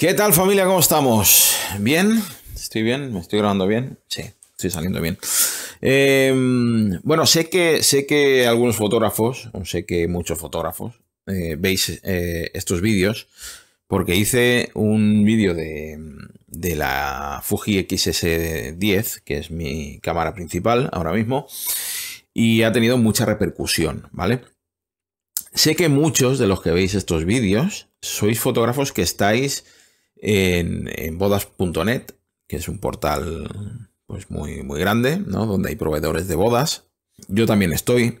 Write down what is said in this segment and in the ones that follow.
¿Qué tal familia? ¿Cómo estamos? ¿Bien? ¿Estoy bien? ¿Me estoy grabando bien? Sí, estoy saliendo bien. Em, bueno, sé que, sé que algunos fotógrafos, o sé que muchos fotógrafos, eh, veis eh, estos vídeos, porque hice un vídeo de, de la Fuji XS10, que es mi cámara principal ahora mismo, y ha tenido mucha repercusión, ¿vale? Sé que muchos de los que veis estos vídeos sois fotógrafos que estáis en, bodas.net, que es un portal pues muy, muy grande, Donde hay proveedores de bodas. Yo también estoy.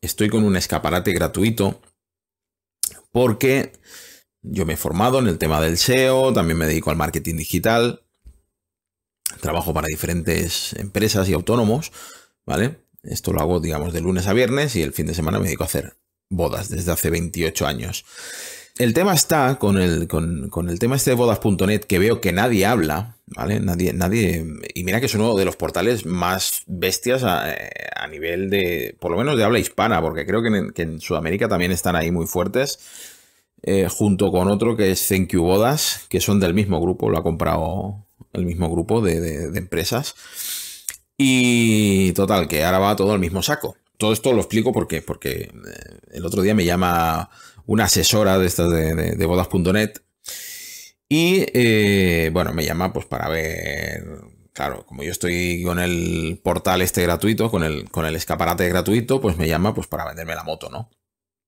Estoy con un escaparate gratuito porque yo me he formado en el tema del SEO, también me dedico al marketing digital, trabajo para diferentes empresas y autónomos, ¿vale? Esto lo hago, digamos, de lunes a viernes y el fin de semana me dedico a hacer bodas desde hace 28 años el tema está con el, con, el tema este de bodas.net que veo que nadie habla, ¿vale? Nadie, nadie. Y mira que es uno de los portales más bestias a, eh, nivel de, por lo menos de habla hispana, porque creo que en, Sudamérica también están ahí muy fuertes, eh, junto con otro que es Thank Bodas, que son del mismo grupo, lo ha comprado el mismo grupo de, empresas. Y total, que ahora va todo al mismo saco. Todo esto lo explico porque, porque eh, el otro día me llama una asesora de estas de, bodas.net. Y eh, bueno, me llama pues para ver. Claro, como yo estoy con el portal este gratuito, con el, con el escaparate gratuito, pues me llama pues para venderme la moto, ¿no?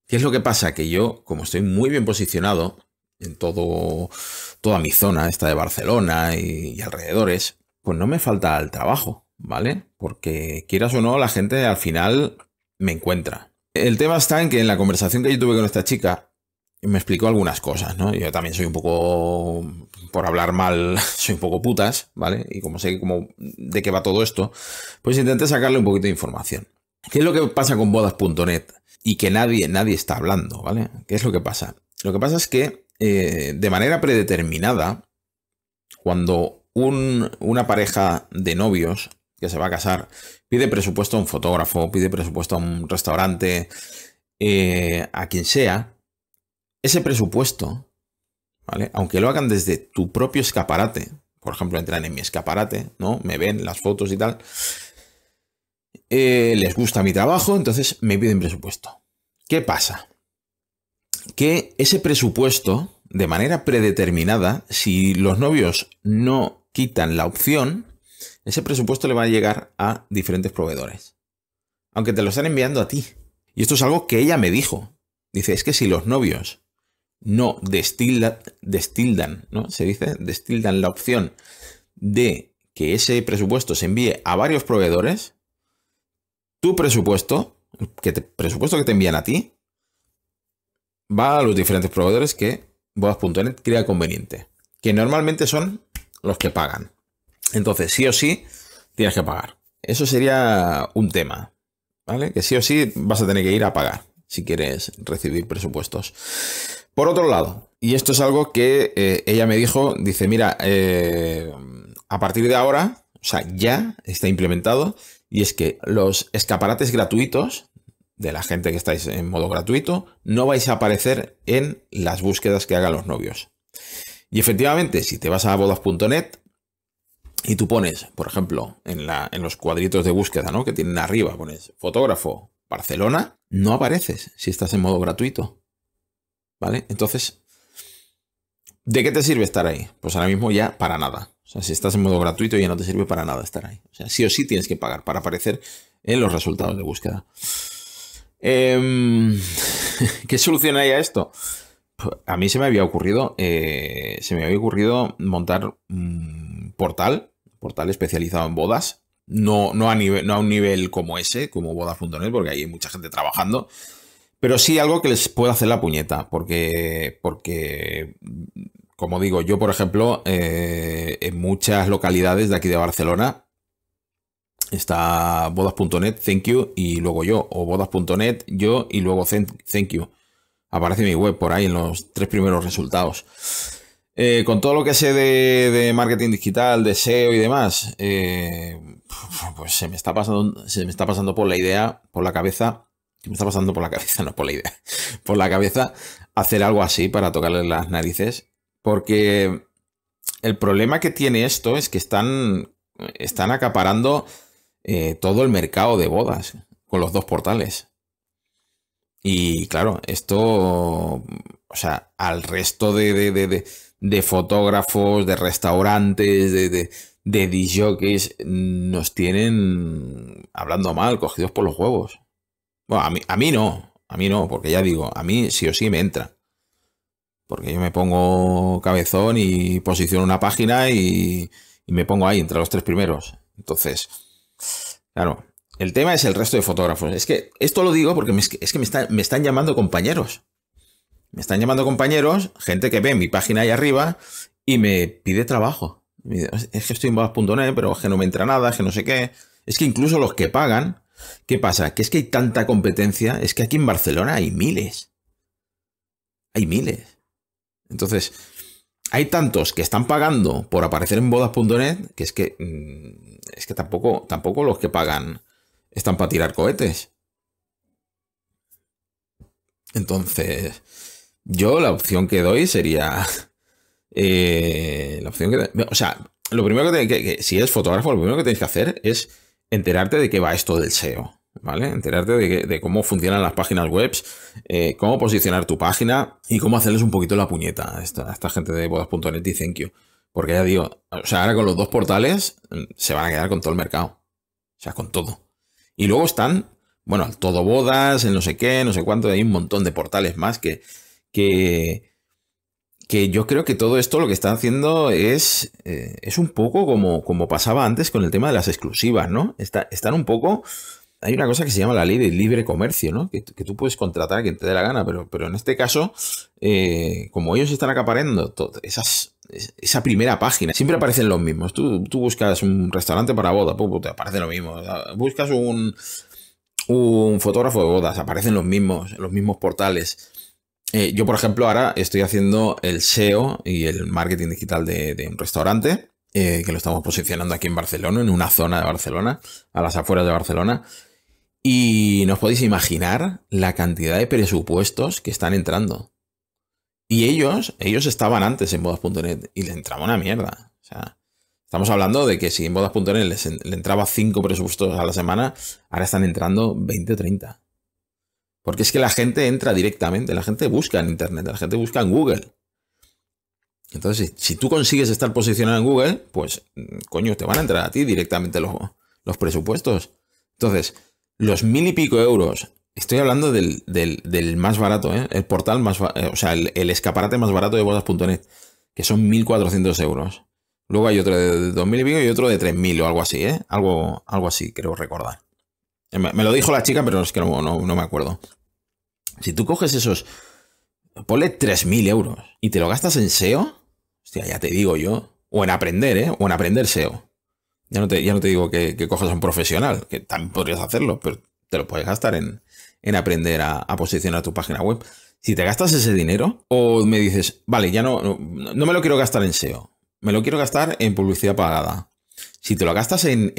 ¿Qué es lo que pasa? Que yo, como estoy muy bien posicionado en todo, toda mi zona, esta de Barcelona y alrededores, pues no me falta el trabajo, ¿vale? Porque quieras o no, la gente al final me encuentra. El tema está en que en la conversación que yo tuve con esta chica, me explicó algunas cosas, ¿no? Yo también soy un poco, por hablar mal, soy un poco putas, ¿vale? Y como sé cómo de qué va todo esto, pues intenté sacarle un poquito de información. ¿Qué es lo que pasa con bodas.net? Y que nadie, nadie está hablando, ¿vale? ¿Qué es lo que pasa? Lo que pasa es que eh, de manera predeterminada, cuando un, una pareja de novios que se va a casar, pide presupuesto a un fotógrafo, pide presupuesto a un restaurante, eh, a quien sea, ese presupuesto, ¿vale? Aunque lo hagan desde tu propio escaparate, por ejemplo, entran en mi escaparate, ¿no? Me ven las fotos y tal. Eh, les gusta mi trabajo, entonces me piden presupuesto. ¿Qué pasa? Que ese presupuesto, de manera predeterminada, si los novios no quitan la opción, ese presupuesto le va a llegar a diferentes proveedores. Aunque te lo están enviando a ti. Y esto es algo que ella me dijo. Dice, es que si los novios no destildan, ¿no? Se dice, destildan la opción de que ese presupuesto se envíe a varios proveedores, tu presupuesto, que te, presupuesto que te envían a ti, va a los diferentes proveedores que bodas.net crea conveniente, que normalmente son los que pagan. Entonces, sí o sí, tienes que pagar. Eso sería un tema, ¿vale? Que sí o sí vas a tener que ir a pagar si quieres recibir presupuestos. Por otro lado, y esto es algo que eh, ella me dijo, dice, mira, eh, a partir de ahora, o sea, ya está implementado, y es que los escaparates gratuitos de la gente que estáis en modo gratuito, no vais a aparecer en las búsquedas que hagan los novios. Y efectivamente, si te vas a bodas.net, y tú pones, por ejemplo, en, la, en los cuadritos de búsqueda ¿no? que tienen arriba, pones fotógrafo Barcelona, no apareces si estás en modo gratuito. ¿Vale? Entonces, ¿de qué te sirve estar ahí? Pues ahora mismo ya para nada. O sea, si estás en modo gratuito ya no te sirve para nada estar ahí. O sea, sí o sí tienes que pagar para aparecer en los resultados de búsqueda. Em, ¿Qué solución hay a esto? Pues, a mí se me había ocurrido, eh, se me había ocurrido montar... Mm, portal, portal especializado en bodas, no, no, a, nivel, no a un nivel como ese, como bodas.net, porque ahí hay mucha gente trabajando, pero sí algo que les pueda hacer la puñeta, porque, porque como digo, yo por ejemplo, eh, en muchas localidades de aquí de Barcelona, está bodas.net, thank you, y luego yo, o bodas.net, yo, y luego thank you. Aparece mi web por ahí en los tres primeros resultados. Eh, con todo lo que sé de, marketing digital, de SEO y demás, eh, pues se me, está pasando, se me está pasando por la idea, por la cabeza, que me está pasando por la cabeza, no por la idea, por la cabeza hacer algo así para tocarle las narices, porque el problema que tiene esto es que están, están acaparando eh, todo el mercado de bodas con los dos portales. Y claro, esto, o sea, al resto de de fotógrafos, de restaurantes, de, de, nos tienen, hablando mal, cogidos por los huevos. Bueno, a mí, a mí no, a mí no, porque ya digo, a mí sí o sí me entra. Porque yo me pongo cabezón y posiciono una página y, me pongo ahí entre los tres primeros. Entonces, claro, el tema es el resto de fotógrafos. Es que esto lo digo porque es que me están llamando compañeros. Me están llamando compañeros, gente que ve mi página ahí arriba y me pide trabajo. es que estoy en bodas.net, pero es que no me entra nada, es que no sé qué. Es que incluso los que pagan, ¿qué pasa? Que es que hay tanta competencia, es que aquí en Barcelona hay miles. Hay miles. Entonces, hay tantos que están pagando por aparecer en bodas.net que es que mm, es que tampoco tampoco los que pagan están para tirar cohetes. Entonces, yo la opción que doy sería. Eh, la opción que. o sea, lo primero que, que, que, si eres fotógrafo, lo primero que tienes que hacer es enterarte de qué va esto del SEO. ¿Vale? Enterarte de, cómo funcionan las páginas web, eh, cómo posicionar tu página y cómo hacerles un poquito la puñeta a esta, gente de bodas.net y thank you. Porque ya digo, o sea, ahora con los dos portales mm, se van a quedar con todo el mercado. O sea, con todo. Y luego están, bueno, al todo bodas, en no sé qué, no sé cuánto, hay un montón de portales más que, que, que yo creo que todo esto lo que están haciendo es, eh, es un poco como, como pasaba antes con el tema de las exclusivas, ¿no? Está, están un poco... Hay una cosa que se llama la ley del libre comercio, ¿no? Que, tú puedes contratar a quien te dé la gana, pero, pero en este caso, eh, como ellos están acaparando esas esa primera página. Siempre aparecen los mismos. Tú, buscas un restaurante para boda, te aparece lo mismo. Buscas un, un fotógrafo de bodas, aparecen los mismos, los mismos portales. Eh, yo, por ejemplo, ahora estoy haciendo el SEO y el marketing digital de, un restaurante, eh, que lo estamos posicionando aquí en Barcelona, en una zona de Barcelona, a las afueras de Barcelona. Y no os podéis imaginar la cantidad de presupuestos que están entrando. Y ellos, ellos estaban antes en bodas.net y le entraba una mierda. O sea, estamos hablando de que si en bodas.net le entraba cinco presupuestos a la semana, ahora están entrando 20 o 30. Porque es que la gente entra directamente, la gente busca en Internet, la gente busca en Google. Entonces, si tú consigues estar posicionado en Google, pues, mm, coño, te van a entrar a ti directamente los, los presupuestos. Entonces, los mil y pico euros, estoy hablando del, más barato, ¿eh? el portal más, eh, o sea, el, escaparate más barato de bodas.net, que son 1.400 euros. Luego hay otro de 2.000 y pico y otro de 3.000 o algo así, ¿eh? Algo, algo así, creo recordar. Me lo dijo la chica, pero es que no, no, me acuerdo. Si tú coges esos, ponle 3.000 euros y te lo gastas en SEO, hostia, ya te digo yo, o en aprender, ¿eh? O en aprender SEO. Ya no te, ya no te digo que, que cojas a un profesional, que también podrías hacerlo, pero te lo puedes gastar en, aprender a, posicionar tu página web. Si te gastas ese dinero o me dices, vale, ya no, no me lo quiero gastar en SEO, me lo quiero gastar en publicidad pagada. Si te lo gastas en,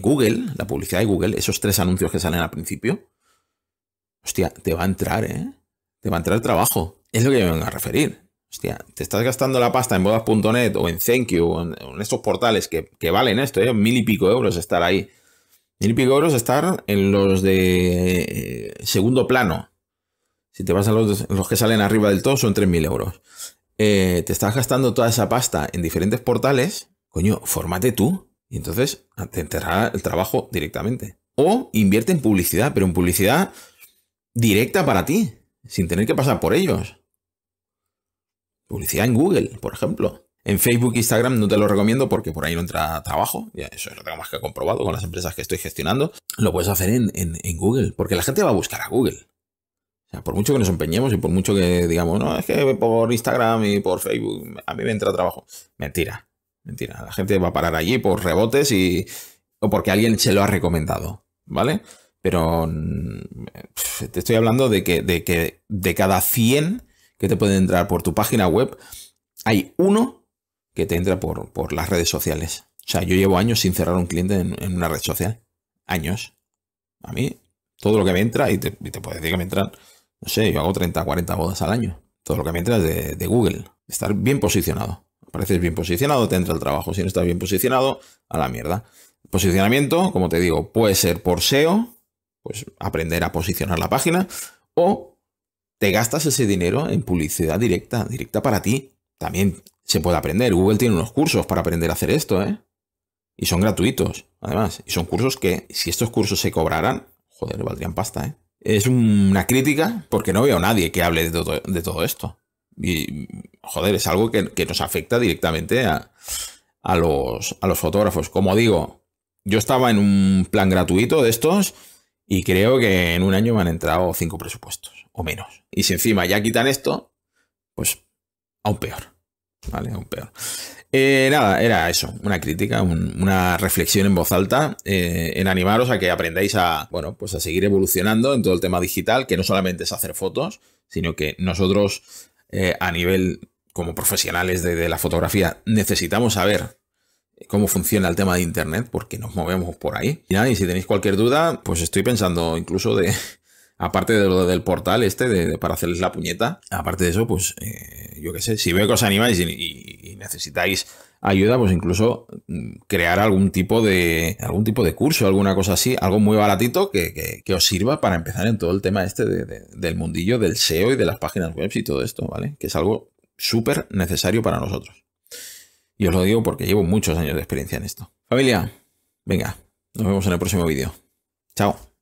Google, la publicidad de Google, esos tres anuncios que salen al principio, hostia, te va a entrar, ¿eh? Te va a entrar el trabajo. Es lo que me van a referir. Hostia, te estás gastando la pasta en bodas.net o en Thank You o en, estos portales que, valen esto, ¿eh? mil y pico euros estar ahí. Mil y pico euros estar en los de eh, segundo plano. Si te vas a los, que salen arriba del todo son 3.000 euros. Eh, te estás gastando toda esa pasta en diferentes portales Coño, fórmate tú y entonces te enterrará el trabajo directamente. O invierte en publicidad, pero en publicidad directa para ti, sin tener que pasar por ellos. Publicidad en Google, por ejemplo. En Facebook, Instagram no te lo recomiendo porque por ahí no entra trabajo. Ya eso lo que más que comprobado con las empresas que estoy gestionando. Lo puedes hacer en, en Google, porque la gente va a buscar a Google. O sea, por mucho que nos empeñemos y por mucho que digamos, no, es que por Instagram y por Facebook a mí me entra trabajo. Mentira. Mentira, la gente va a parar allí por rebotes y, o porque alguien se lo ha recomendado, ¿vale? Pero mm, te estoy hablando de que, de que de cada 100 que te pueden entrar por tu página web, hay uno que te entra por, las redes sociales. O sea, yo llevo años sin cerrar un cliente en, una red social. Años. A mí, todo lo que me entra, y te, puede decir que me entran, no sé, yo hago 30, 40 bodas al año. Todo lo que me entra es de Google. Estar bien posicionado. Pareces bien posicionado, te entra el trabajo. Si no estás bien posicionado, a la mierda. Posicionamiento, como te digo, puede ser por SEO, pues aprender a posicionar la página, o te gastas ese dinero en publicidad directa, directa para ti. También se puede aprender. Google tiene unos cursos para aprender a hacer esto, ¿eh? Y son gratuitos, además. Y son cursos que, si estos cursos se cobraran, joder, valdrían pasta, ¿eh? Es una crítica porque no veo a nadie que hable de todo, de todo esto. Y joder, es algo que, nos afecta directamente a, los, a los fotógrafos. Como digo, yo estaba en un plan gratuito de estos y creo que en un año me han entrado cinco presupuestos o menos. Y si encima ya quitan esto, pues aún peor. Vale, aún peor. Eh, nada, era eso, una crítica, una reflexión en voz alta, eh, en animaros a que aprendáis a, bueno, pues a seguir evolucionando en todo el tema digital, que no solamente es hacer fotos, sino que nosotros eh, a nivel como profesionales de, la fotografía, necesitamos saber cómo funciona el tema de Internet, porque nos movemos por ahí. Y, nada, y si tenéis cualquier duda, pues estoy pensando incluso de, aparte de lo del portal este, de, para hacerles la puñeta, aparte de eso, pues eh, yo qué sé, si veo que os animáis y, necesitáis ayuda, pues incluso mm, crear algún tipo de algún tipo de curso, alguna cosa así, algo muy baratito que, os sirva para empezar en todo el tema este del mundillo del SEO y de las páginas web y todo esto, ¿vale? Que es algo súper necesario para nosotros. Y os lo digo porque llevo muchos años de experiencia en esto. Familia, venga, nos vemos en el próximo vídeo. Chao.